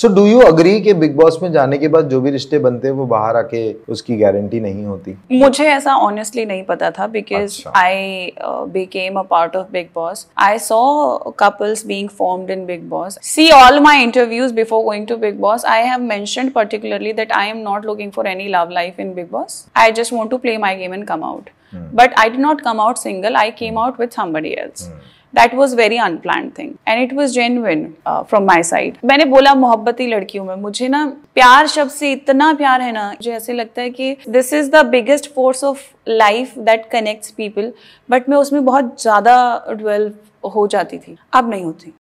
So do you agree कि Bigg Boss में जाने के बाद जो भी रिश्ते बनते हैं वो बाहर आके उसकी गारंटी नहीं होती मुझे ऐसा ऑनेस्टली नहीं पता था because I became a part of Bigg Boss I saw couples being formed in Bigg Boss see all my interviews before going to Bigg Boss I have mentioned particularly that I am not looking for any love life in Bigg Boss I just want to play my game and come out but hmm. I I did not come out single. I came mm. out with that was very unplanned thing and it was genuine from my side मैंने बोला मोहब्बती लड़कियों में मुझे ना प्यार शब्द से इतना प्यार है ना मुझे ऐसे लगता है कि this is the biggest force of life that connects people but मैं उसमें बहुत ज़्यादा ट्वेल्व हो जाती थी अब नहीं होती